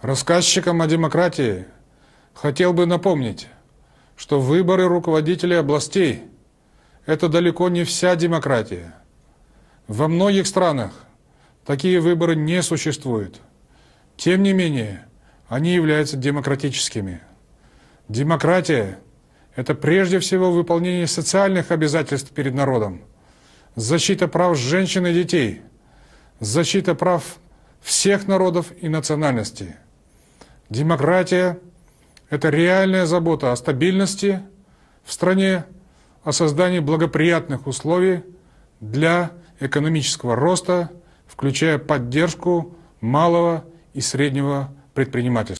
Рассказчикам о демократии хотел бы напомнить, что выборы руководителей областей – это далеко не вся демократия. Во многих странах такие выборы не существуют. Тем не менее, они являются демократическими. Демократия – это прежде всего выполнение социальных обязательств перед народом, защита прав женщин и детей, защита прав всех народов и национальностей. Демократия – это реальная забота о стабильности в стране, о создании благоприятных условий для экономического роста, включая поддержку малого и среднего предпринимательства.